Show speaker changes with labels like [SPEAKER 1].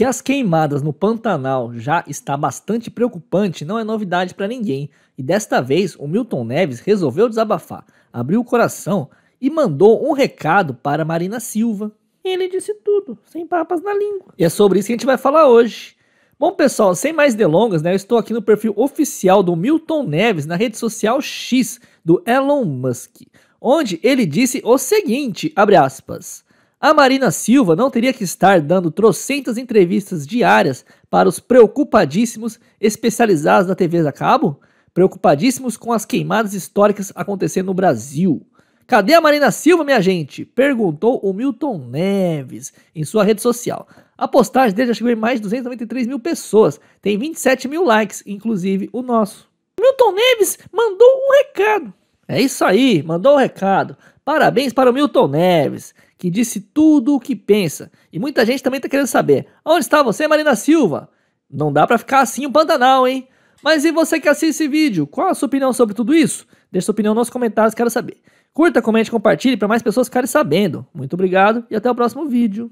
[SPEAKER 1] Que as queimadas no Pantanal já está bastante preocupante não é novidade para ninguém, e desta vez o Milton Neves resolveu desabafar, abriu o coração e mandou um recado para Marina Silva.
[SPEAKER 2] Ele disse tudo, sem papas na língua.
[SPEAKER 1] E é sobre isso que a gente vai falar hoje. Bom, pessoal, sem mais delongas, né, eu estou aqui no perfil oficial do Milton Neves na rede social X do Elon Musk, onde ele disse o seguinte, abre aspas: a Marina Silva não teria que estar dando trocentas entrevistas diárias para os preocupadíssimos especializados da TV a cabo? Preocupadíssimos com as queimadas históricas acontecendo no Brasil. Cadê a Marina Silva, minha gente? Perguntou o Milton Neves em sua rede social. A postagem dele já chegou em mais de 293 mil pessoas, tem 27 mil likes, inclusive o nosso. Milton Neves mandou um recado. É isso aí, mandou um recado. Parabéns para o Milton Neves, que disse tudo o que pensa. E muita gente também está querendo saber: onde está você, Marina Silva? Não dá para ficar assim o Pantanal, hein? Mas e você que assiste esse vídeo? Qual a sua opinião sobre tudo isso? Deixe sua opinião nos comentários, quero saber. Curta, comente, compartilhe para mais pessoas ficarem sabendo. Muito obrigado e até o próximo vídeo.